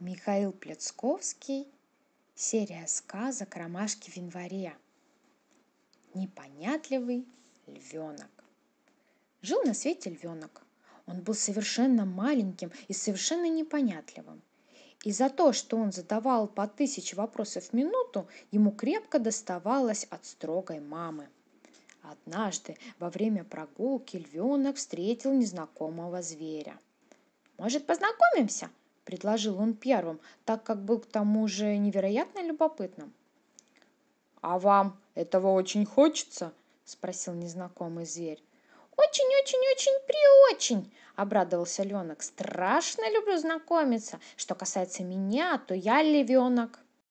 Михаил Плецковский, серия сказок «Ромашки в январе». Непонятливый львенок. Жил на свете львенок. Он был совершенно маленьким и совершенно непонятливым. И за то, что он задавал по тысяче вопросов в минуту, ему крепко доставалось от строгой мамы. Однажды во время прогулки львенок встретил незнакомого зверя. «Может, познакомимся?» предложил он первым, так как был к тому же невероятно любопытным. «А вам этого очень хочется?» – спросил незнакомый зверь. «Очень-очень-очень-преочень!» – обрадовался Ленок. «Страшно люблю знакомиться. Что касается меня, то я львенок».